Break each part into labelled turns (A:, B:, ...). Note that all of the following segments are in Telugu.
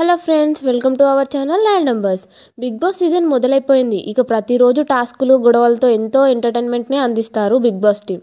A: hello friends welcome to our channel land numbers Bigg Boss season మొదలైపోయింది ఇక ప్రతిరోజు టాస్కులు గొడవలతో ఎంతో ఎంటర్టైన్మెంట్ని అందిస్తారు బిగ్ బాస్ టీం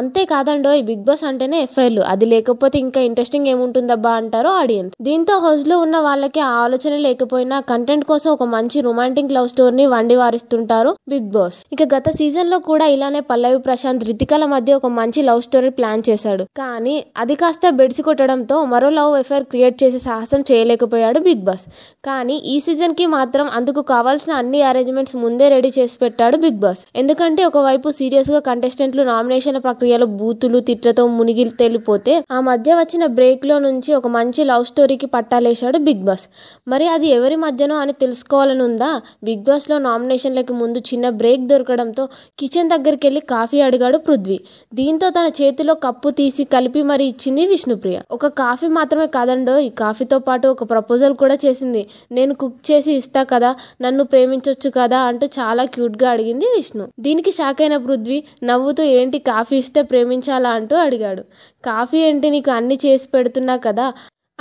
A: అంతేకాదండో ఈ బిగ్ బాస్ అంటేనే ఎఫ్ఐఆర్లు అది లేకపోతే ఇంకా ఇంట్రెస్టింగ్ ఏముంటుందబ్బా అంటారో ఆడియన్స్ దీంతో హౌస్లో ఉన్న వాళ్ళకి ఆ ఆలోచన లేకపోయినా కంటెంట్ కోసం ఒక మంచి రొమాంటిక్ లవ్ స్టోరీని వండి వారిస్తుంటారు బిగ్ బాస్ ఇక గత సీజన్ లో కూడా ఇలానే పల్లవి ప్రశాంత్ రితికల మధ్య ఒక మంచి లవ్ స్టోరీ ప్లాన్ చేశాడు కానీ అది కాస్త బెడిసి కొట్టడంతో మరో లవ్ ఎఫైర్ క్రియేట్ చేసే సాహసం చేయలేకపోయాడు బిగ్ బాస్ కానీ ఈ సీజన్ కి మాత్రం అందుకు కావాల్సిన అన్ని అరేంజ్మెంట్స్ ముందే రెడీ చేసి పెట్టాడు బిగ్ బాస్ ఎందుకంటే ఒకవైపు సీరియస్ గా కంటెస్టెంట్లు నామినేషన్ ప్రక్రియ ప్రియల బూతులు తిట్లతో మునిగి తేలిపోతే ఆ మధ్య వచ్చిన బ్రేక్లో నుంచి ఒక మంచి లవ్ స్టోరీకి పట్టాలేశాడు బిగ్ బాస్ మరి అది ఎవరి మధ్యనో అని తెలుసుకోవాలని ఉందా బిగ్ లో నామినేషన్లకి ముందు చిన్న బ్రేక్ దొరకడంతో కిచెన్ దగ్గరికి వెళ్ళి కాఫీ అడిగాడు పృథ్వీ దీంతో తన చేతిలో కప్పు తీసి కలిపి మరి ఇచ్చింది విష్ణుప్రియ ఒక కాఫీ మాత్రమే కాదండో ఈ కాఫీతో పాటు ఒక ప్రపోజల్ కూడా చేసింది నేను కుక్ చేసి ఇస్తా కదా నన్ను ప్రేమించవచ్చు కదా అంటూ చాలా క్యూట్గా అడిగింది విష్ణు దీనికి షాక్ అయిన పృథ్వీ నవ్వుతూ ఏంటి కాఫీ ప్రేమిస్తే ప్రేమించాలా అంటూ అడిగాడు కాఫీ ఏంటి నీకు అన్ని చేసి పెడుతున్నా కదా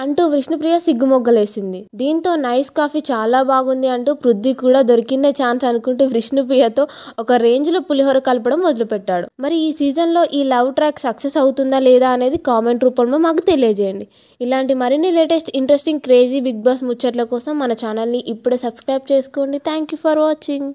A: అంటూ విష్ణుప్రియ సిగ్గుమొగ్గలేసింది దీంతో నైస్ కాఫీ చాలా బాగుంది అంటూ పృథ్వీ కూడా దొరికిందే ఛాన్స్ అనుకుంటూ విష్ణుప్రియతో ఒక రేంజ్లో పులిహోర కలపడం మొదలుపెట్టాడు మరి ఈ సీజన్లో ఈ లవ్ ట్రాక్ సక్సెస్ అవుతుందా లేదా అనేది కామెంట్ రూపంలో మాకు తెలియజేయండి ఇలాంటి మరిన్ని latest interesting crazy Bigg Boss ముచ్చట్ల కోసం మన ఛానల్ని ఇప్పుడే సబ్స్క్రైబ్ చేసుకోండి థ్యాంక్ యూ ఫర్ వాచింగ్